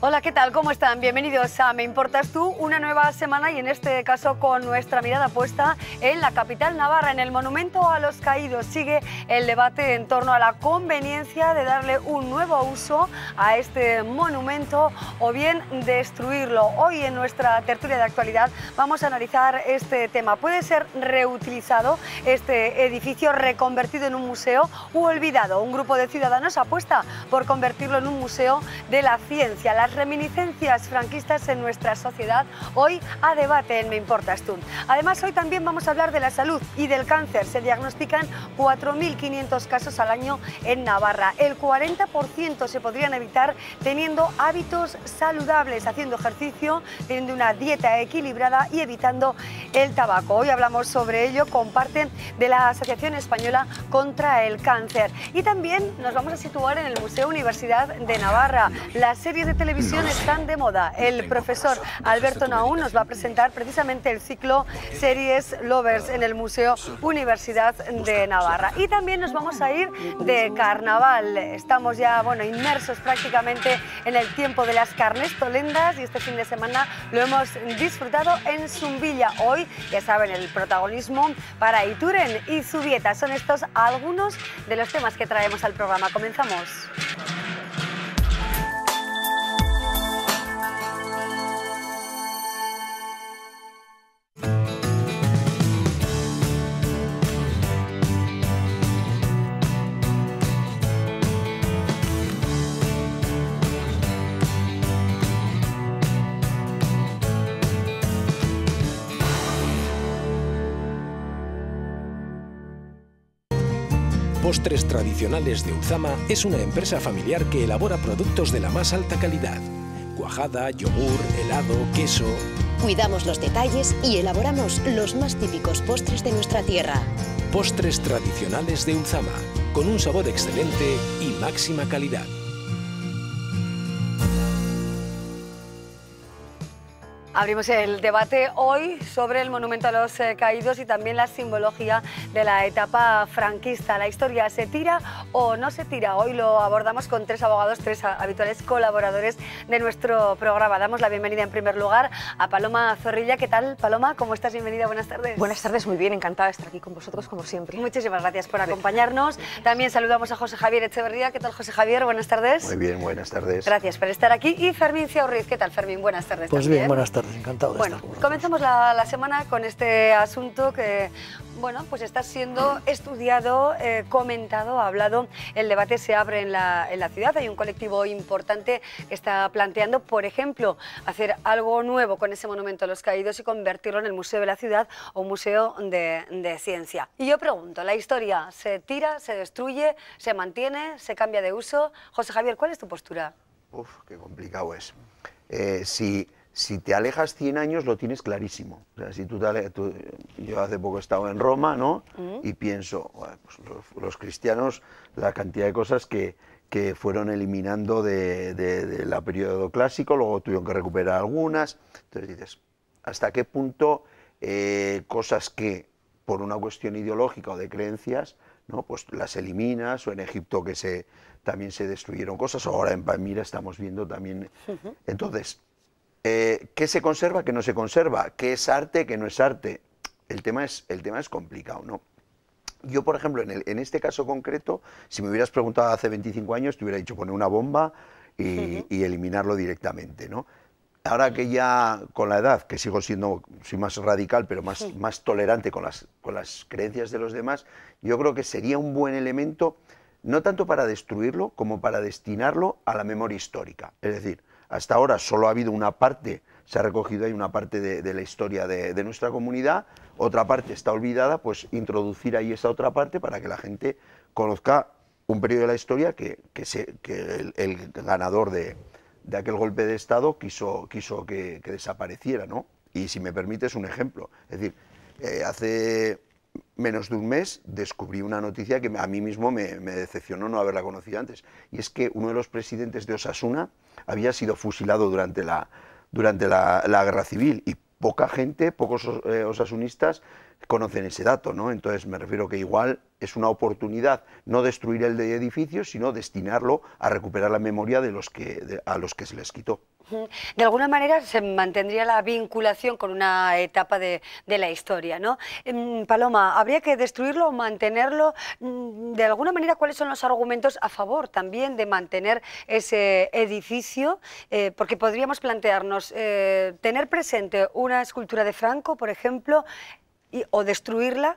Hola, ¿qué tal? ¿Cómo están? Bienvenidos a Me Importas Tú, una nueva semana y en este caso con nuestra mirada puesta en la capital navarra. En el Monumento a los Caídos sigue el debate en torno a la conveniencia de darle un nuevo uso a este monumento o bien destruirlo. Hoy en nuestra tertulia de actualidad vamos a analizar este tema. ¿Puede ser reutilizado este edificio reconvertido en un museo u olvidado? Un grupo de ciudadanos apuesta por convertirlo en un museo de la ciencia reminiscencias franquistas en nuestra sociedad, hoy a debate en Me Importas Tú. Además, hoy también vamos a hablar de la salud y del cáncer. Se diagnostican 4.500 casos al año en Navarra. El 40% se podrían evitar teniendo hábitos saludables, haciendo ejercicio, teniendo una dieta equilibrada y evitando el tabaco. Hoy hablamos sobre ello con parte de la Asociación Española contra el Cáncer. Y también nos vamos a situar en el Museo Universidad de Navarra. Las series de televisión Visiones están de moda. El profesor Alberto Naún nos va a presentar precisamente el ciclo Series Lovers en el Museo Universidad de Navarra. Y también nos vamos a ir de carnaval. Estamos ya, bueno, inmersos prácticamente en el tiempo de las carnes y este fin de semana lo hemos disfrutado en Zumbilla. Hoy, ya saben, el protagonismo para Ituren y Zubieta. Son estos algunos de los temas que traemos al programa. Comenzamos. Postres Tradicionales de Uzama es una empresa familiar que elabora productos de la más alta calidad. Cuajada, yogur, helado, queso... Cuidamos los detalles y elaboramos los más típicos postres de nuestra tierra. Postres Tradicionales de Uzama, con un sabor excelente y máxima calidad. Abrimos el debate hoy sobre el monumento a los eh, caídos y también la simbología de la etapa franquista. ¿La historia se tira o no se tira? Hoy lo abordamos con tres abogados, tres habituales colaboradores de nuestro programa. Damos la bienvenida en primer lugar a Paloma Zorrilla. ¿Qué tal, Paloma? ¿Cómo estás? Bienvenida, buenas tardes. Buenas tardes, muy bien, encantada de estar aquí con vosotros como siempre. Muchísimas gracias por acompañarnos. También saludamos a José Javier Echeverría. ¿Qué tal, José Javier? Buenas tardes. Muy bien, buenas tardes. Gracias por estar aquí. Y Fermín Ciaurriz. ¿Qué tal, Fermín? Buenas tardes. Pues bien, buenas tardes. Bueno, comenzamos la, semana con este asunto que, bueno, pues está siendo estudiado, eh, comentado, hablado. El debate se abre en la, ciudad. Hay un colectivo importante que está planteando, por ejemplo, hacer algo nuevo con ese monumento a los caídos y convertirlo en el Museo de la Ciudad o Museo de, Ciencia. Y yo pregunto, ¿la historia se tira, se destruye, se mantiene, se cambia de uso? José Javier, ¿cuál es tu postura? Uf, qué complicado es. Eh, si si te alejas 100 años lo tienes clarísimo. si tú, yo hace poco he estado en Roma, ¿no? Mm. Y pienso, pues los, cristianos, la cantidad de cosas que, fueron eliminando de, la periodo clásico, luego tuvieron que recuperar algunas. Entonces dices, ¿hasta qué punto eh, cosas que por una cuestión ideológica o de creencias, ¿no? pues las eliminas, o en Egipto que se, también se destruyeron cosas, ahora en Palmira estamos viendo también. Entonces, eh, ¿Qué se conserva, qué no se conserva? ¿Qué es arte, qué no es arte? El tema es, el tema es complicado, ¿no? Yo, por ejemplo, en, este caso concreto, si me hubieras preguntado hace 25 años, te hubiera dicho poner una bomba y, eliminarlo directamente, ¿no? ahora que ya con la edad, que sigo siendo, más radical, pero más, más tolerante con las, con las creencias de los demás, yo creo que sería un buen elemento, no tanto para destruirlo, como para destinarlo a la memoria histórica. Es decir, hasta ahora solo ha habido una parte, se ha recogido ahí una parte de, la historia de, nuestra comunidad, otra parte está olvidada, pues introducir ahí esa otra parte para que la gente conozca un periodo de la historia que, que, que el, ganador de, aquel golpe de Estado quiso, quiso que, desapareciera, ¿no? Y si me permites un ejemplo, es decir, eh, hace menos de un mes descubrí una noticia que a mí mismo me, decepcionó no haberla conocido antes, y es que uno de los presidentes de Osasuna había sido fusilado durante la, durante la, guerra civil, y poca gente, pocos eh, osasunistas conocen ese dato, ¿no? Entonces me refiero que igual es una oportunidad no destruir el edificio, sino destinarlo a recuperar la memoria de los que, a los que se les quitó. De alguna manera se mantendría la vinculación con una etapa de, la historia, ¿no? Em, Paloma, ¿habría que destruirlo o mantenerlo? Mm, de alguna manera, ¿cuáles son los argumentos a favor también de mantener ese edificio? Eh, porque podríamos plantearnos eh, tener presente una escultura de Franco, por ejemplo, o destruirla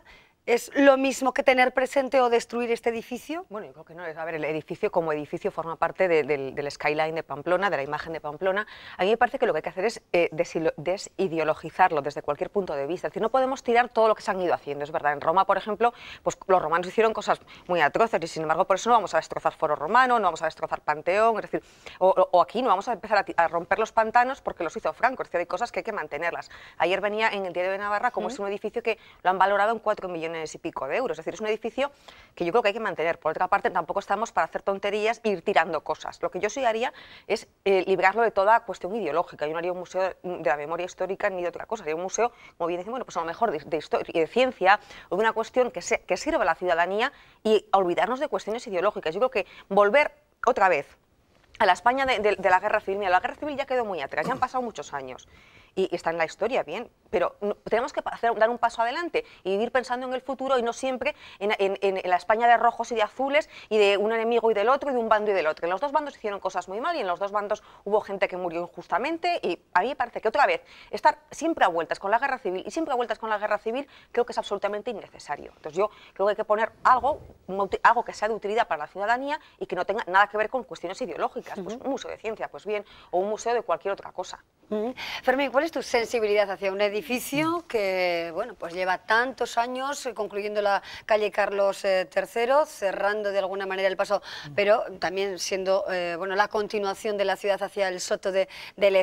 ¿Es lo mismo que tener presente o destruir este edificio? Bueno, yo creo que no. A ver, el edificio como edificio forma parte del skyline de Pamplona, de la imagen de Pamplona. A mí me parece que lo que hay que hacer es eh, desideologizarlo desde cualquier punto de vista. Es decir, no podemos tirar todo lo que se han ido haciendo. Es verdad, en Roma, por ejemplo, pues los romanos hicieron cosas muy atroces y sin embargo por eso no vamos a destrozar Foro Romano, no vamos a destrozar Panteón. Es decir, o, aquí no vamos a empezar a, romper los pantanos porque los hizo Franco. Es decir, hay cosas que hay que mantenerlas. Ayer venía en el Día de Navarra como es un edificio que lo han valorado en 4 millones y pico de euros. Es decir, es un edificio que yo creo que hay que mantener. Por otra parte, tampoco estamos para hacer tonterías e ir tirando cosas. Lo que yo sí haría es eh, librarlo de toda cuestión ideológica. Yo no haría un museo de la memoria histórica ni de otra cosa. Haría un museo, como bien decimos, bueno, pues a lo mejor de, de historia, de ciencia o de una cuestión que, que sirva a la ciudadanía y olvidarnos de cuestiones ideológicas. Yo creo que volver otra vez a la España de, la guerra civil. la guerra civil ya quedó muy atrás, ya han pasado muchos años y, está en la historia, bien, pero tenemos que dar un paso adelante y ir pensando en el futuro y no siempre en, la España de rojos y de azules y de un enemigo y del otro y de un bando y del otro. En los dos bandos hicieron cosas muy mal y en los dos bandos hubo gente que murió injustamente y a mí me parece que otra vez estar siempre a vueltas con la guerra civil y siempre a vueltas con la guerra civil creo que es absolutamente innecesario. Entonces yo creo que hay que poner algo, algo que sea de utilidad para la ciudadanía y que no tenga nada que ver con cuestiones ideológicas. Pues un museo de ciencia, pues bien, o un museo de cualquier otra cosa. Fermín, ¿cuál es tu sensibilidad hacia un edificio que, bueno, pues lleva tantos años concluyendo la calle Carlos III, eh, cerrando de alguna manera el paso, pero también siendo, eh, bueno, la continuación de la ciudad hacia el soto de, del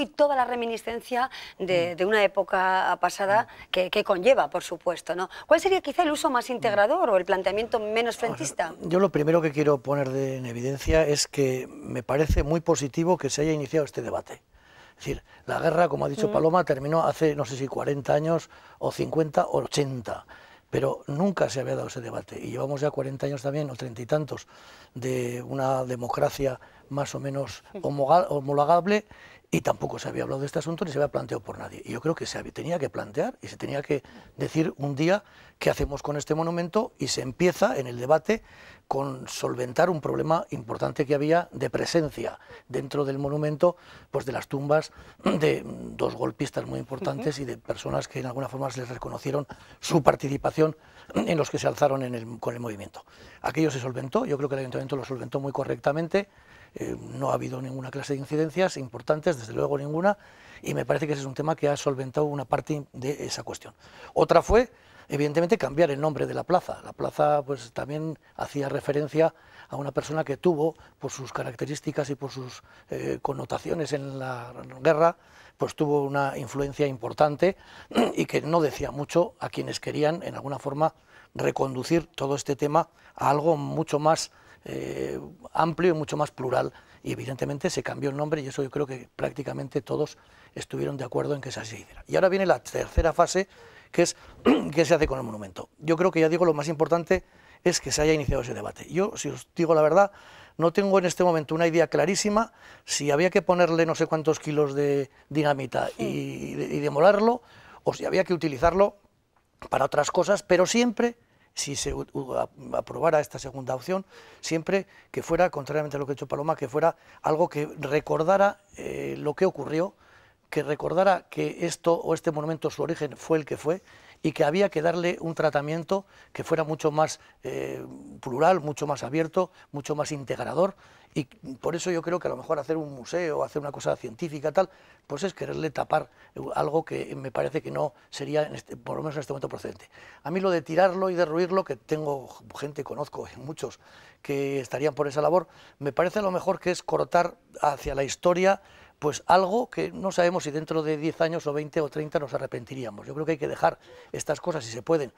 y toda la reminiscencia de, una época pasada que, conlleva, por supuesto, ¿no? ¿Cuál sería quizá el uso más integrador o el planteamiento menos frentista? yo lo primero que quiero poner en evidencia es que me parece muy positivo que se haya iniciado este debate. Es decir, la guerra, como ha dicho mm. Paloma, terminó hace no sé si 40 años o 50 o 80, pero nunca se había dado ese debate. Y llevamos ya 40 años también, o treinta y tantos, de una democracia más o menos homologable y tampoco se había hablado de este asunto ni se había planteado por nadie. Y yo creo que se tenía que plantear y se tenía que decir un día qué hacemos con este monumento y se empieza en el debate con solventar un problema importante que había de presencia dentro del monumento, pues de las tumbas de dos golpistas muy importantes y de personas que en alguna forma se les reconocieron su participación en los que se alzaron con el movimiento. Aquello se solventó, yo creo que el ayuntamiento lo solventó muy correctamente, eh, no ha habido ninguna clase de incidencias importantes, desde luego ninguna, y me parece que ese es un tema que ha solventado una parte de esa cuestión. Otra fue, evidentemente, cambiar el nombre de la plaza. La plaza pues, también hacía referencia a una persona que tuvo, por sus características y por sus eh, connotaciones en la guerra, pues tuvo una influencia importante y que no decía mucho a quienes querían, en alguna forma, reconducir todo este tema a algo mucho más eh, amplio y mucho más plural. Y evidentemente se cambió el nombre y eso yo creo que prácticamente todos estuvieron de acuerdo en que se así hiciera. Y ahora viene la tercera fase, que es qué se hace con el monumento. Yo creo que ya digo, lo más importante es que se haya iniciado ese debate. Yo, si os digo la verdad, no tengo en este momento una idea clarísima si había que ponerle no sé cuántos kilos de dinamita y, y, demolarlo o si había que utilizarlo para otras cosas, pero siempre si se aprobara esta segunda opción, siempre que fuera, contrariamente a lo que ha hecho Paloma, que fuera algo que recordara eh, lo que ocurrió, que recordara que esto o este monumento, su origen fue el que fue, y que había que darle un tratamiento que fuera mucho más eh, plural, mucho más abierto, mucho más integrador. Y por eso yo creo que a lo mejor hacer un museo, hacer una cosa científica, tal, pues es quererle tapar eh, algo que me parece que no sería, este, por lo menos en este momento, procedente. A mí lo de tirarlo y derruirlo, que tengo gente, conozco muchos que estarían por esa labor, me parece a lo mejor que es cortar hacia la historia pues algo que no sabemos si dentro de 10 años o 20 o 30 nos arrepentiríamos. Yo creo que hay que dejar estas cosas, si se pueden,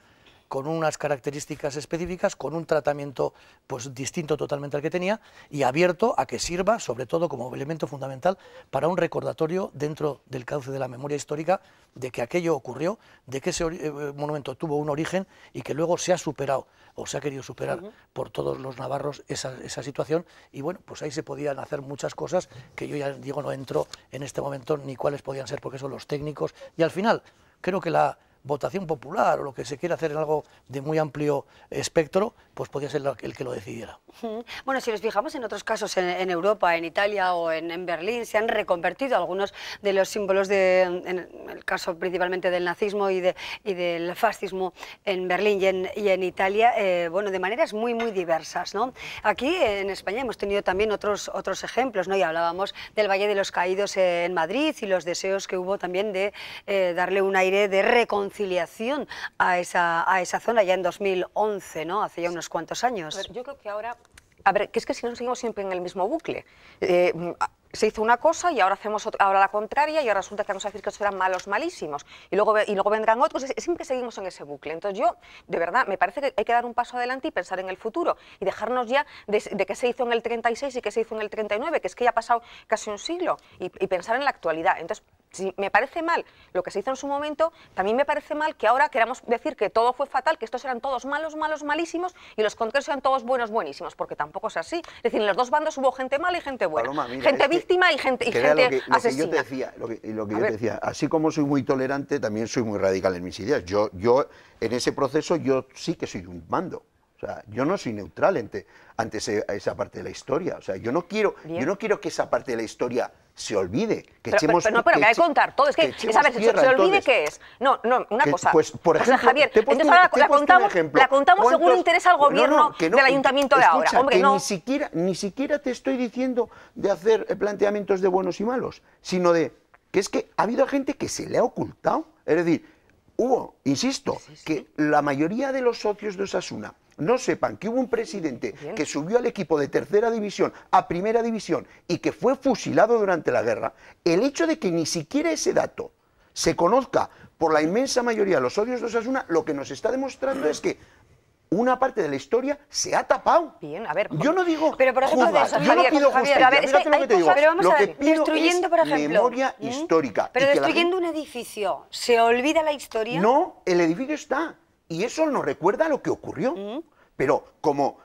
con unas características específicas, con un tratamiento pues, distinto totalmente al que tenía y abierto a que sirva, sobre todo como elemento fundamental, para un recordatorio dentro del cauce de la memoria histórica de que aquello ocurrió, de que ese eh, monumento tuvo un origen y que luego se ha superado o se ha querido superar por todos los navarros esa, esa, situación. Y bueno, pues ahí se podían hacer muchas cosas que yo ya digo no entro en este momento ni cuáles podían ser porque son los técnicos. Y al final creo que la votación popular o lo que se quiera hacer en algo de muy amplio espectro, pues podría ser el que lo decidiera. Bueno, si nos fijamos en otros casos en, Europa, en Italia o en, Berlín, se han reconvertido algunos de los símbolos, de, en el caso principalmente del nazismo y, de, y del fascismo en Berlín y en, Italia, eh, bueno, de maneras muy, muy diversas. Aquí en España hemos tenido también otros, otros ejemplos, ¿no? y hablábamos del Valle de los Caídos en Madrid y los deseos que hubo también de eh, darle un aire de reconciliación a esa, a esa zona ya en 2011, ¿no? Hace ya unos cuantos años. yo creo que ahora... ver, que es que si no seguimos siempre en el mismo bucle. Eh, mm, se hizo una cosa y ahora hacemos ahora la contraria y ahora resulta que vamos a decir que eran malos malísimos y luego, y luego vendrán otros, siempre seguimos en ese bucle. Entonces yo, de verdad, me parece que hay que dar un paso adelante y pensar en el futuro y dejarnos ya de, que qué se hizo en el 36 y qué se hizo en el 39, que es que ya ha pasado casi un siglo y, y pensar en la actualidad. Entonces si me parece mal lo que se hizo en su momento, también me parece mal que ahora queramos decir que todo fue fatal, que estos eran todos malos, malos, malísimos y los contrarios eran todos buenos, buenísimos, porque tampoco es así. Es decir, en los dos bandos hubo gente mala y gente buena, gente víctima y gente, lo que, asesina. yo te decía, así como soy muy tolerante, también soy muy radical en mis ideas. Yo, yo en ese proceso yo sí que soy de un bando. O sea, yo no soy neutral ante, esa parte de la historia. O sea, yo no quiero, yo no quiero que esa parte de la historia se olvide. Que pero, no, pero que contar todo. Es que, se, olvide qué es. No, no, una cosa. Pues, por ejemplo, o sea, Javier, entonces ahora la contamos, la contamos según interesa al gobierno del ayuntamiento de ahora. Hombre, que ni, siquiera, ni siquiera te estoy diciendo de hacer planteamientos de buenos y malos, sino de que es que ha habido gente que se le ha ocultado. Es decir, hubo, insisto, que la mayoría de los socios de Osasuna no sepan que hubo un presidente que subió al equipo de tercera división a primera división y que fue fusilado durante la guerra, el hecho de que ni siquiera ese dato se conozca por la inmensa mayoría de los odios de Osasuna, lo que nos está demostrando es que una parte de la historia se ha tapado. Bien, a ver. Yo no digo. Pero por ejemplo, Javier, no pido A ver, lo que destruyendo, por ejemplo. Memoria ¿Mm? histórica. Pero destruyendo un edificio, ¿se olvida la historia? No, el edificio está. Y eso nos recuerda lo que ocurrió. Pero como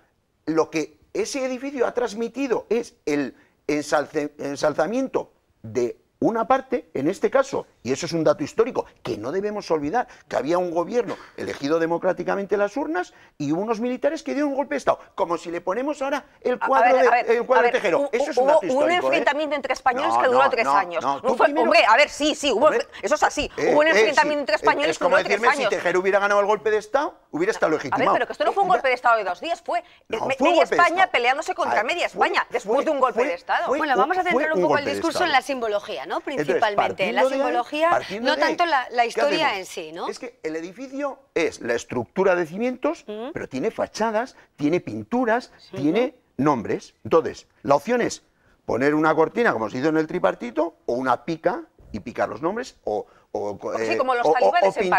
lo que ese edificio ha transmitido es el ensalzamiento de una parte, en este caso, y eso es un dato histórico que no debemos olvidar, que había un gobierno elegido democráticamente las urnas y unos militares que dieron un golpe de Estado, como si le ponemos ahora el cuadro, de, tejero. Hubo un ¿eh? enfrentamiento entre españoles que duró tres años. hombre, a ver, sí, sí, eso es así. Eh, hubo un eh, enfrentamiento entre españoles tres años. Es como decirme, si Tejero hubiera ganado el golpe de Estado, hubiera estado legitimado. A ver, pero que esto no fue un golpe de Estado de dos días, fue, media España peleándose contra media España, después de un golpe de Estado. Bueno, vamos a centrar un poco el discurso en la simbología, ¿no? Principalmente, la simbología no tanto la, historia en sí, ¿no? Es que el edificio es la estructura de cimientos, pero tiene fachadas, tiene pinturas, tiene nombres. Entonces, la opción es poner una cortina, como se hizo en el tripartito, o una pica y picar los nombres, o o, eh, como los en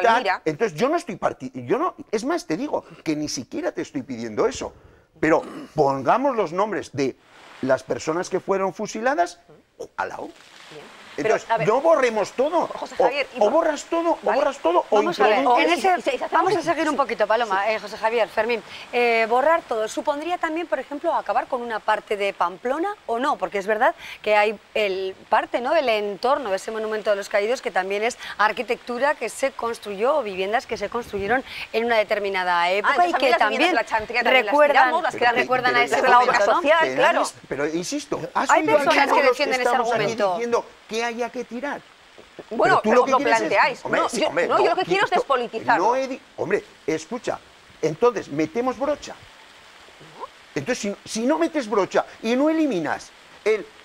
Entonces yo no estoy yo no, es más te digo que ni siquiera te estoy pidiendo eso, pero pongamos los nombres de las personas que fueron fusiladas la u entonces, no borremos todo. o, borras todo, o borras todo, vamos o, a Vamos a seguir un poquito, Paloma, eh, José Javier, Fermín. Eh, borrar todo supondría también, por ejemplo, acabar con una parte de Pamplona o no, porque es verdad que hay el parte, ¿no? El entorno de ese monumento de los caídos que también es arquitectura que se construyó o viviendas que se construyeron en una determinada ah, época y que también, recuerdan, las, que recuerdan a esa social, claro. Pero insisto, hay personas que defienden ese argumento qué haya que tirar. Bueno, lo, que planteáis. no, yo, lo que quiero es despolitizar. Hombre, escucha, entonces metemos brocha. Entonces, si, no metes brocha y no eliminas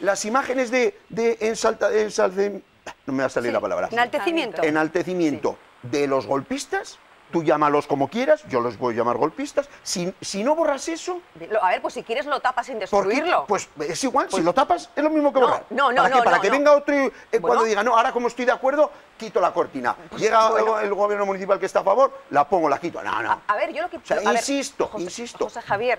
las imágenes de, de ensalta, no me va a salir la palabra. Enaltecimiento. Enaltecimiento de los golpistas, Tú llámalos como quieras, yo los voy a llamar golpistas. Si, si no borras eso... A ver, pues si quieres lo tapas sin destruirlo. Pues es igual, si pues lo tapas es lo mismo que borrar. No, no, ¿Para no, Para que venga otro y eh, cuando diga, no, ahora como estoy de acuerdo, quito la cortina. Pues, Llega el gobierno municipal que está a favor, la pongo, la quito. No, no. A, ver, yo lo que... insisto, insisto.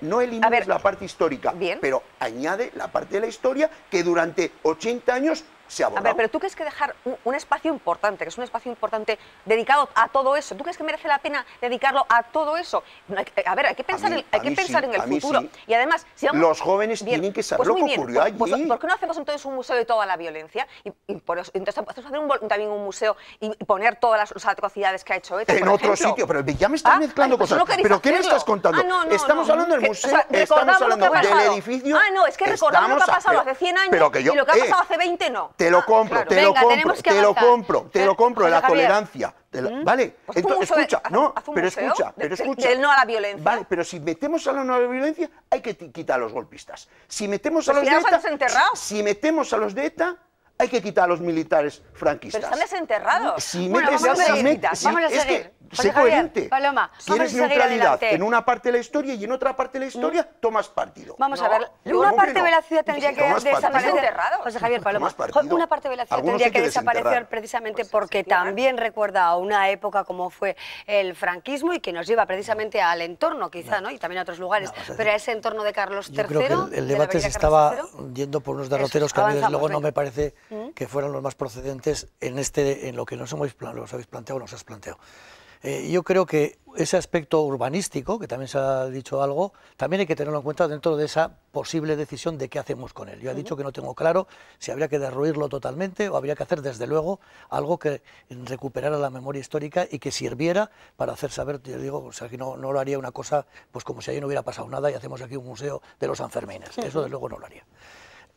No elimines la parte histórica, bien. pero añade la parte de la historia que durante 80 años se ha A ver, pero tú crees que dejar un, espacio importante, que es un espacio importante dedicado a todo eso, ¿tú crees que merece la pena dedicarlo a todo eso? A ver, hay que pensar, en, hay que pensar en el futuro. Y además, si vamos, Los jóvenes tienen que saber lo que ocurrió ¿Por qué no hacemos entonces un museo de toda la violencia? Y, por eso, entonces, hacer también un museo y poner todas las, atrocidades que ha hecho ETA. En otro sitio, pero ya me estás ah, mezclando pues cosas. ¿Pero qué me estás contando? Ah, estamos hablando del museo, estamos hablando del edificio. Ah, no, es que recordamos lo que ha pasado hace 100 años y lo que ha eh, pasado hace 20 no. Te lo ah, compro, te lo compro, te lo compro, te lo compro, la tolerancia. ¿Mm? Vale, pues entonces, escucha, no, pero escucha, pero escucha. Del no a la violencia. Vale, pero si metemos a la no a la violencia, hay que quitar a los golpistas. Si metemos a pues los si de ETA, si metemos a los de ETA, hay que quitar a los militares franquistas. Pero están desenterrados. Si bueno, vamos, a vamos, a seguir sé coherente. Paloma, quieres neutralidad en una parte de la historia y en otra parte de la historia mm. tomas partido. Vamos a ver, una parte de la ciudad tendría que desaparecer. José Javier Paloma, una parte de la ciudad tendría que desaparecer precisamente pues porque también recuerda a una época como fue el franquismo y que nos lleva precisamente al entorno, quizá, ¿no? Y también a otros lugares, pero a ese entorno de Carlos III. creo que el, debate se estaba yendo por unos derroteros que a luego, no me parece mm. que fueran los más procedentes en este, en lo que nos hemos, habéis planteado, nos has planteado. Eh, yo creo que ese aspecto urbanístico, que también se ha dicho algo, también hay que tenerlo en cuenta dentro de esa posible decisión de qué hacemos con él. Yo he dicho que no tengo claro si habría que derruirlo totalmente o habría que hacer, desde luego, algo que recuperara la memoria histórica y que sirviera para hacer saber, yo digo, o sea, que no, lo haría una cosa pues como si allí no hubiera pasado nada y hacemos aquí un museo de los Sanfermines. Eso, desde luego, no lo haría.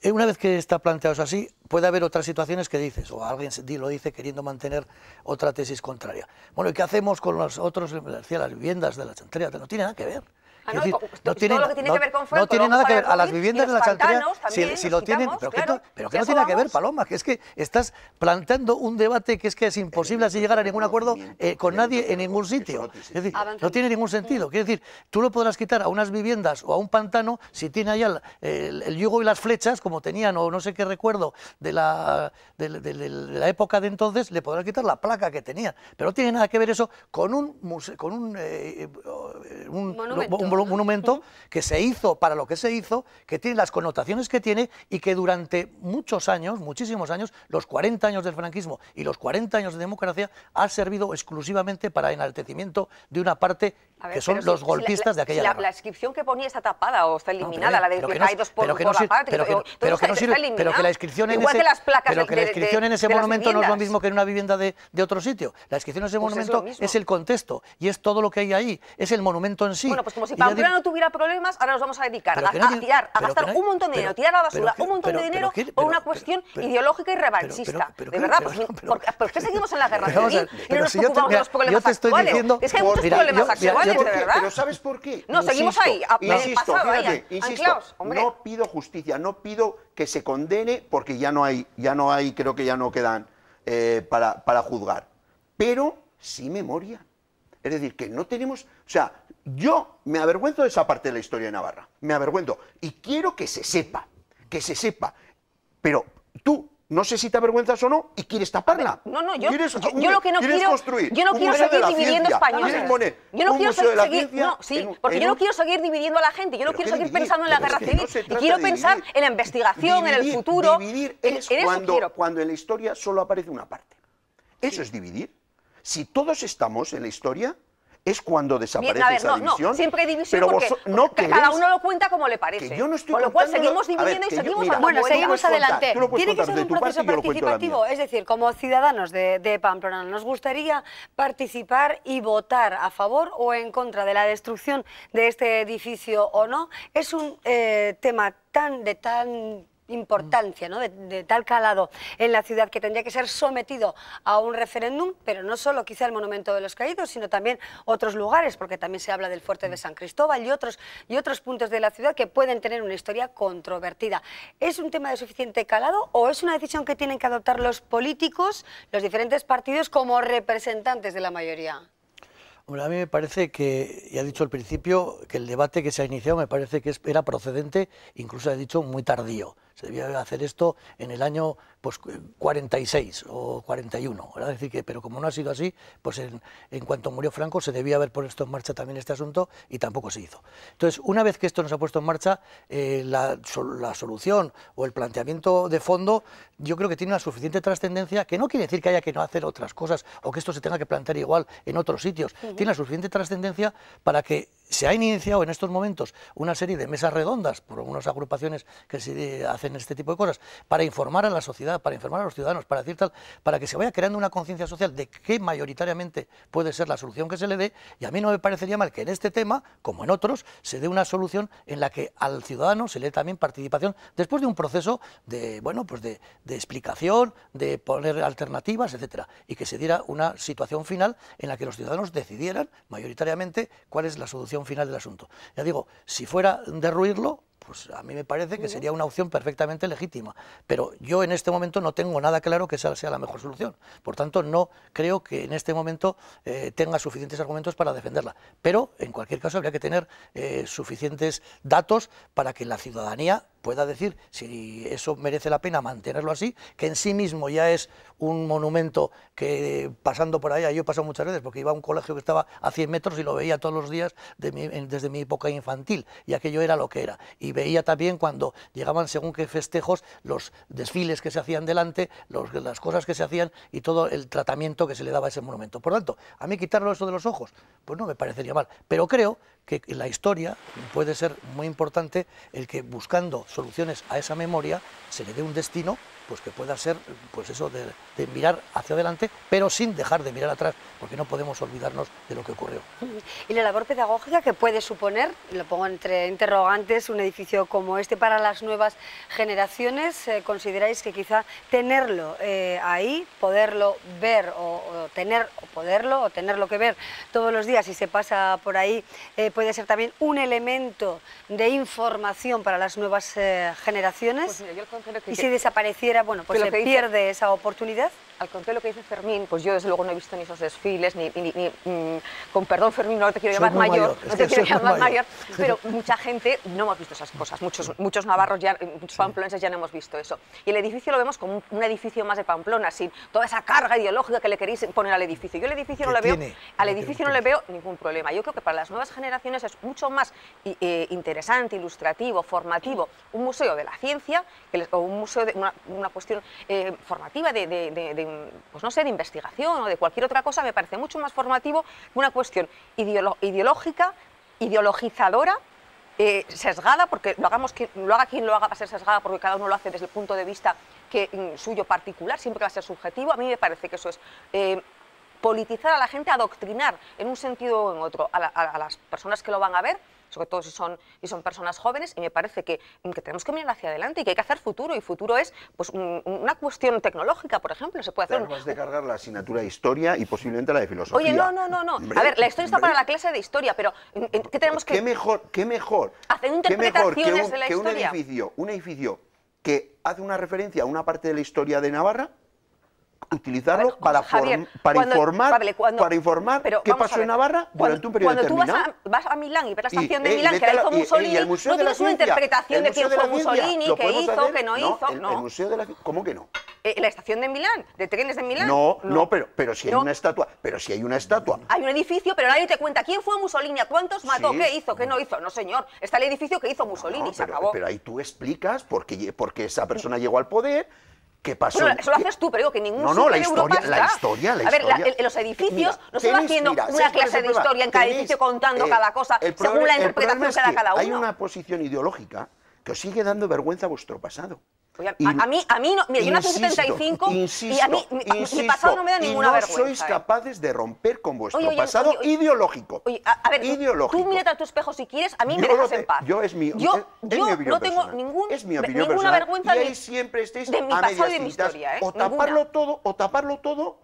Eh, una vez que está planteado así, puede haber otras situaciones que dices, o alguien lo dice queriendo mantener otra tesis contraria. Bueno, ¿y qué hacemos con los otros, las viviendas de la chantería? No tiene nada que ver no, tiene, que ver con no tiene nada que ver. A las viviendas de la Chantería, si, lo tienen, pero, que, no tiene nada que ver, Paloma, que es que estás plantando un debate que es que es imposible así llegar a ningún acuerdo eh, con nadie en ningún sitio. no tiene ningún sentido. Quiero decir, tú lo podrás quitar a unas viviendas o a un pantano si tiene allá el, yugo y las flechas, como tenían, o no sé qué recuerdo de la, de, la época de entonces, le podrás quitar la placa que tenía Pero no tiene nada que ver eso con un, con un, eh, eh, monumento. Un, monumento que se hizo para lo que se hizo, que tiene las connotaciones que tiene y que durante muchos años, muchísimos años, los 40 años del franquismo y los 40 años de democracia, ha servido exclusivamente para enaltecimiento de una parte que son los golpistas de aquella época. la, inscripción que ponía está tapada o está eliminada, la de que hay dos por, Pero que, no, la inscripción en ese, que la inscripción en ese monumento no es lo mismo que en una vivienda de, otro sitio. La inscripción en ese pues monumento es, el contexto y es todo lo que hay ahí, es el monumento en sí. Bueno, pues Pamplona no tuviera problemas, ahora nos vamos a dedicar a, tirar, a gastar un montón de dinero, tirar a la basura un montón de dinero por una cuestión ideológica y revanchista. de verdad, pues, ¿por qué seguimos en la guerra civil y no nos preocupamos de los problemas actuales? Es que hay muchos problemas actuales, de verdad. Pero ¿sabes por qué? No, seguimos ahí, pasado ahí, No pido justicia, no pido que se condene porque ya no hay, ya no hay, creo que ya no quedan eh, para, para juzgar. Pero sí memoria. Es decir, que no tenemos, o sea, yo me avergüenzo de esa parte de la historia de Navarra, me avergüenzo, y quiero que se sepa, que se sepa, pero tú no sé si te avergüenzas o no, y quieres taparla. No, no, yo, lo que no quiero... Construir yo no quiero seguir dividiendo españoles. Yo no quiero seguir... sí, porque yo no quiero seguir dividiendo a la gente, yo no quiero seguir pensando en la guerra civil, y quiero pensar en la investigación, en el futuro. cuando, cuando en la historia solo aparece una parte. Eso es dividir. Si todos estamos en la historia, es cuando desaparece esa división. No, siempre hay división porque, cada uno lo cuenta como le parece. Con lo cual seguimos dividiendo y seguimos Bueno, seguimos adelante. Tiene que ser un proceso participativo. Es decir, como ciudadanos de, Pamplona, ¿nos gustaría participar y votar a favor o en contra de la destrucción de este edificio o no? Es un eh, tema tan de tan importancia, de, tal calado en la ciudad que tendría que ser sometido a un referéndum, pero no solo quizá el Monumento de los Caídos, sino también otros lugares, porque también se habla del Fuerte de San Cristóbal y otros, y otros puntos de la ciudad que pueden tener una historia controvertida. ¿Es un tema de suficiente calado o es una decisión que tienen que adoptar los políticos, los diferentes partidos, como representantes de la mayoría? Bueno, a mí me parece que, ya he dicho al principio, que el debate que se ha iniciado me parece que era procedente, incluso he dicho muy tardío se debía hacer esto en el año pues, 46 o 41, decir que, pero como no ha sido así, pues en, en, cuanto murió Franco se debía haber puesto en marcha también este asunto y tampoco se hizo. Entonces, una vez que esto nos ha puesto en marcha, eh, la, solución o el planteamiento de fondo yo creo que tiene una suficiente trascendencia, que no quiere decir que haya que no hacer otras cosas o que esto se tenga que plantear igual en otros sitios, tiene la suficiente trascendencia para que se ha iniciado en estos momentos una serie de mesas redondas por algunas agrupaciones que se eh, hacen este tipo de cosas para informar a la sociedad, para informar a los ciudadanos, para decir tal, para que se vaya creando una conciencia social de qué mayoritariamente puede ser la solución que se le dé. Y a mí no me parecería mal que en este tema, como en otros, se dé una solución en la que al ciudadano se le dé también participación después de un proceso de, bueno, pues de explicación, de poner alternativas, etcétera, y que se diera una situación final en la que los ciudadanos decidieran mayoritariamente cuál es la solución final del asunto. Ya digo, si fuera derruirlo, pues a mí me parece que sería una opción perfectamente legítima. Pero yo en este momento no tengo nada claro que esa sea la mejor solución. Por tanto, no creo que en este momento eh, tenga suficientes argumentos para defenderla. Pero, en cualquier caso, habría que tener eh, suficientes datos para que la ciudadanía pueda decir si eso merece la pena mantenerlo así, que en sí mismo ya es un monumento que pasando por allá, yo he pasado muchas veces porque iba a un colegio que estaba a 100 metros y lo veía todos los días desde mi época infantil y aquello era lo que era. Y y veía también cuando llegaban según qué festejos, los desfiles que se hacían delante, las cosas que se hacían y todo el tratamiento que se le daba a ese monumento. Por tanto, a mí quitarlo eso de los ojos, pues no me parecería mal, pero creo que la historia puede ser muy importante el que buscando soluciones a esa memoria se le dé un destino pues que pueda ser pues eso de, mirar hacia adelante, pero sin dejar de mirar atrás, porque no podemos olvidarnos de lo que ocurrió. Y la labor pedagógica que puede suponer, lo pongo entre interrogantes, un edificio como este para las nuevas generaciones, eh, ¿consideráis que quizá tenerlo eh, ahí, poderlo ver o, tener o poderlo o tenerlo que ver todos los días si se pasa por ahí eh, puede ser también un elemento de información para las nuevas generaciones? Pues y si desapareciera pudiera, bueno, pues se pierde esa oportunidad al contrario de lo que dice Fermín, pues yo desde luego no he visto ni esos desfiles, ni, mm, con perdón Fermín, no te quiero llamar mayor, no te quiero llamar mayor. pero mucha gente no hemos visto esas cosas, muchos, muchos navarros, ya, muchos pamploneses ya no hemos visto eso. Y el edificio lo vemos como un, edificio más de Pamplona, sin toda esa carga ideológica que le queréis poner al edificio. Yo el edificio no le veo, al edificio no le veo ningún problema. Yo creo que para las nuevas generaciones es mucho más eh, interesante, ilustrativo, formativo, un museo de la ciencia que o un museo de una, cuestión eh, formativa de, de, pues no sé, de investigación o de cualquier otra cosa, me parece mucho más formativo que una cuestión ideológica, ideologizadora, eh, sesgada, porque lo, hagamos que, lo haga quien lo haga va a ser sesgada, porque cada uno lo hace desde el punto de vista que, mm, suyo particular, siempre va a ser subjetivo. A mí me parece que eso es eh, politizar a la gente, adoctrinar en un sentido o en otro a las personas que lo van a ver sobre todo si son, si son personas jóvenes, y me parece que, que, tenemos que mirar hacia adelante y que hay que hacer futuro, y futuro es pues, una cuestión tecnológica, por ejemplo, se puede hacer... descargar de cargar la asignatura de historia y posiblemente la de filosofía. Oye, no, no, no, no. a ver, la historia está para la clase de historia, pero ¿qué tenemos que...? ¿Qué mejor, qué mejor, hacer qué mejor que la un edificio que hace una referencia a una parte de la historia de Navarra utilizarlo para, para, informar, para informar qué pasó en Navarra durante un periodo determinado. Cuando tú vas a, Milán y ves la estación de eh, Milán, que la hizo Mussolini, el museo no de tienes una interpretación de quién fue Mussolini, qué hizo, qué no, hizo. no. el Museo de ¿Cómo que no? Eh, la estación de Milán, de trenes de Milán. No, no, pero, pero si hay una estatua, pero si hay una estatua. Hay un edificio, pero nadie te cuenta quién fue Mussolini, a cuántos mató, qué hizo, qué no hizo. No, señor, está el edificio que hizo Mussolini, y se acabó. Pero ahí tú explicas por qué esa persona llegó al poder, ¿Qué eso lo haces tú, pero digo que ningún No, no, la historia, la historia, A ver, los edificios no se va haciendo una clase de historia en cada edificio contando eh, cada cosa según la interpretación que da cada uno. Hay una posición ideológica que os sigue dando vergüenza a vuestro pasado. A, a, mí, a mí no, mira, yo nací en 75 y a mí mi, pasado no me da ninguna y no vergüenza. sois ¿eh? capaces de romper con vuestro pasado ideológico. A, ver, tú mírate a tu espejo si quieres, a mí me dejas no te, en paz. Yo es mi, yo, es, es yo no tengo ningún, mi ninguna vergüenza y ahí de, siempre estéis de mi pasado de mi historia. ¿eh? O taparlo todo, o taparlo todo,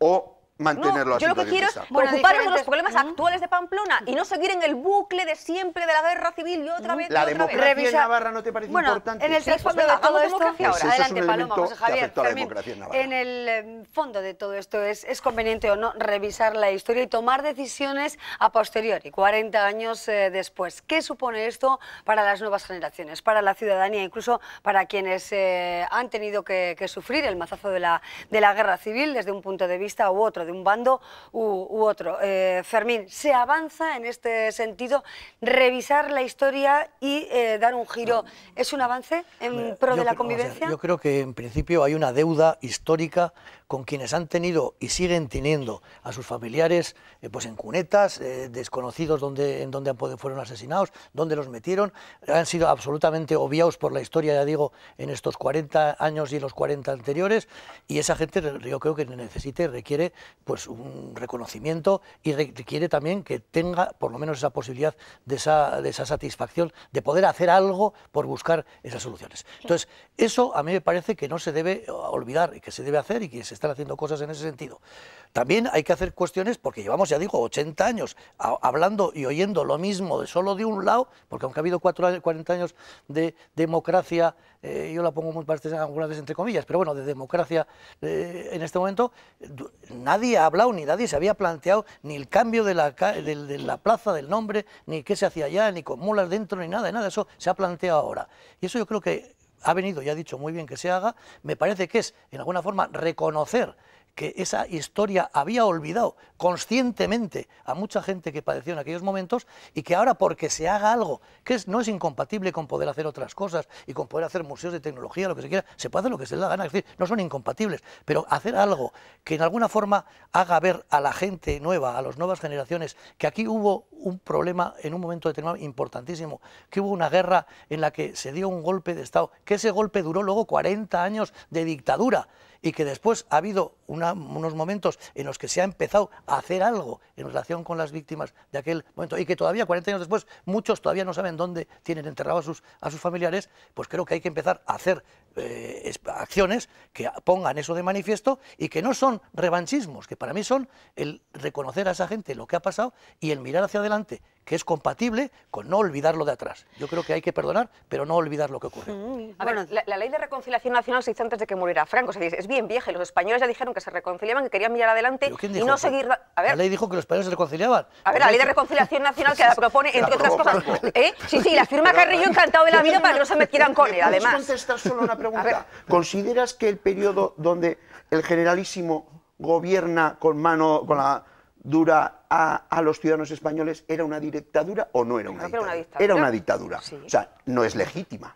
o mantenerlo así. Yo lo que quiero es de los problemas mm. actuales de Pamplona y no seguir en el bucle de siempre de la guerra civil y otra mm. vez. La otra democracia vez. en Navarra no te parece importante. En el fondo de todo esto es, conveniente o no revisar la historia y tomar decisiones a posteriori, 40 años eh, después. ¿Qué supone esto para las nuevas generaciones, para la ciudadanía, incluso para quienes eh, han tenido que, que, sufrir el mazazo de la, de la guerra civil desde un punto de vista u otro? de un bando u, otro. Eh, Fermín, ¿se avanza en este sentido revisar la historia y eh, dar un giro? ¿Es un avance en pro de la convivencia? yo creo que en principio hay una deuda histórica con quienes han tenido y siguen teniendo a sus familiares eh, pues en cunetas, eh, desconocidos donde, en donde fueron asesinados, donde los metieron, han sido absolutamente obviados por la historia, ya digo, en estos 40 años y los 40 anteriores, y esa gente yo creo que necesita requiere pues, un reconocimiento y requiere también que tenga por lo menos esa posibilidad de esa, de esa satisfacción de poder hacer algo por buscar esas soluciones. Entonces, eso a mí me parece que no se debe olvidar y que se debe hacer y que se están haciendo cosas en ese sentido. También hay que hacer cuestiones, porque llevamos, ya digo, 80 años hablando y oyendo lo mismo de solo de un lado, porque aunque ha habido cuatro 40 años de democracia, eh, yo la pongo muy parte algunas veces entre comillas, pero bueno, de democracia eh, en este momento, nadie ha hablado, ni nadie se había planteado ni el cambio de la, de la plaza, del nombre, ni qué se hacía allá, ni con mulas dentro, ni nada, nada, eso se ha planteado ahora. Y eso yo creo que ha venido y ha dicho muy bien que se haga, me parece que es, en alguna forma, reconocer que esa historia había olvidado conscientemente a mucha gente que padeció en aquellos momentos y que ahora porque se haga algo que no es incompatible con poder hacer otras cosas y con poder hacer museos de tecnología, lo que se quiera, se puede hacer lo que se le da gana, es decir, no son incompatibles, pero hacer algo que en alguna forma haga ver a la gente nueva, a las nuevas generaciones, que aquí hubo un problema en un momento determinado importantísimo, que hubo una guerra en la que se dio un golpe de Estado, que ese golpe duró luego 40 años de dictadura y que después ha habido unos momentos en los que se ha empezado a hacer algo en relación con las víctimas de aquel momento y que todavía, 40 años después, muchos todavía no saben dónde tienen enterrados a sus, familiares, pues creo que hay que empezar a hacer eh, acciones que pongan eso de manifiesto y que no son revanchismos, que para mí son el reconocer a esa gente lo que ha pasado y el mirar hacia adelante que es compatible con no olvidar lo de atrás. Yo creo que hay que perdonar, pero no olvidar lo que ocurre. Mm, a bueno. ver, la, ley de reconciliación nacional se hizo antes de que muriera Franco, es bien vieja y los españoles ya dijeron que se reconciliaban, que querían mirar adelante y no seguir... A ver. La ley dijo que los españoles se reconciliaban. A ver, la ley de pues reconciliación nacional que la propone, entre otras cosas... ¿eh? Sí, sí, la firma Carrillo encantado de la vida para que no se metieran con él, además. contestar solo una pregunta? ¿Consideras que el periodo donde el generalísimo gobierna con mano... con la dura a, a, los ciudadanos españoles era una dictadura o no era una, dictadura? Era una dictadura. O sea, no es legítima.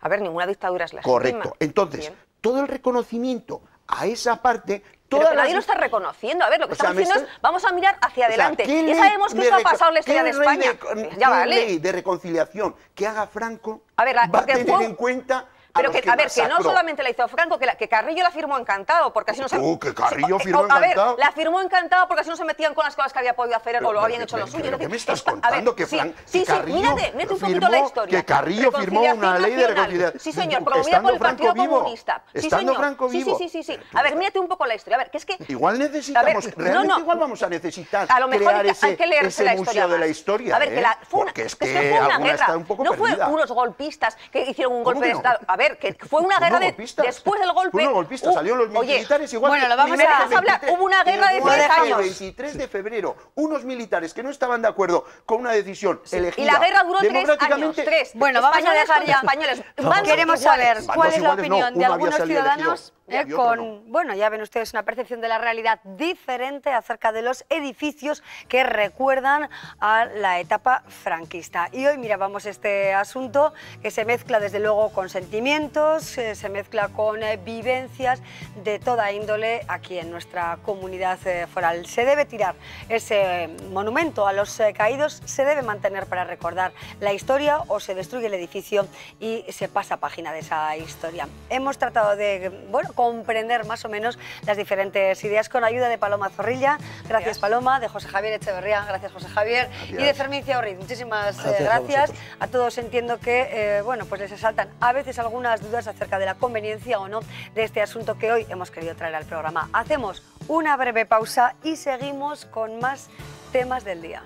A ver, ninguna dictadura es legítima. Correcto. Entonces, todo el reconocimiento a esa parte pero nadie lo está reconociendo. A ver, lo que estamos haciendo es vamos a mirar hacia adelante. ya sabemos que ha pasado en la historia de España. ¿qué ley de reconciliación que haga Franco a ver, va a tener en cuenta pero que, a ver, que no solamente la hizo Franco, que, Carrillo la firmó encantado, porque así no se... Uh, que Carrillo firmó encantado. A ver, la firmó encantado porque así no se metían con las cosas que había podido hacer o lo habían hecho los suyos. ¿Qué me estás contando? que Franco sí, sí, mírate, mírate un poquito la historia. Que Carrillo firmó una ley de reconciliación. Sí, señor, promovida por el Partido Comunista. Estando Franco vivo. Sí, sí, sí. Eh, a ver, eh, mírate un poco la historia. A ver, que es que... Igual necesitamos, realmente igual vamos a necesitar a lo mejor crear ese, hay que leerse museo de la historia. A ver, que ¿eh? fue Porque es que, fue una guerra. no fue unos golpistas que hicieron un golpe de Estado ver, que fue una guerra de, después del golpe. Fueron golpista, uh, salieron los militares igual. Bueno, lo vamos a hablar. Hubo una guerra de 10 años. El 23 de febrero, unos militares que no estaban de acuerdo con una decisión elegida. Y la guerra duró tres años. Tres. Bueno, vamos a dejar ya españoles. Queremos saber cuál es la opinión de algunos ciudadanos eh, con, bueno, ya ven ustedes una percepción de la realidad diferente acerca de los edificios que recuerdan a la etapa franquista. Y hoy mirábamos este asunto que se mezcla desde luego con sentimientos, eh, se mezcla con eh, vivencias de toda índole aquí en nuestra comunidad foral. Se debe tirar ese monumento a los caídos, se debe mantener para recordar la historia o se destruye el edificio y se pasa página de esa historia. Hemos tratado de, bueno, comprender más o menos las diferentes ideas con ayuda de Paloma Zorrilla. Gracias, Paloma, de José Javier Echeverría, gracias José Javier, y de Fermín Ciaurri, Muchísimas eh, gracias. A, todos entiendo que eh, bueno, pues les saltan a veces algunas dudas acerca de la conveniencia o no de este asunto que hoy hemos querido traer al programa. Hacemos una breve pausa y seguimos con más temas del día.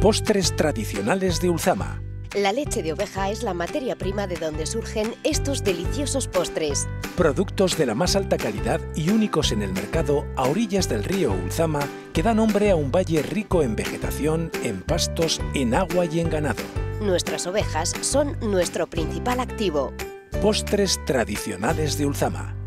Postres tradicionales de Ulzama la leche de oveja es la materia prima de donde surgen estos deliciosos postres. Productos de la más alta calidad y únicos en el mercado a orillas del río Ulzama que da nombre a un valle rico en vegetación, en pastos, en agua y en ganado. Nuestras ovejas son nuestro principal activo. Postres tradicionales de Ulzama.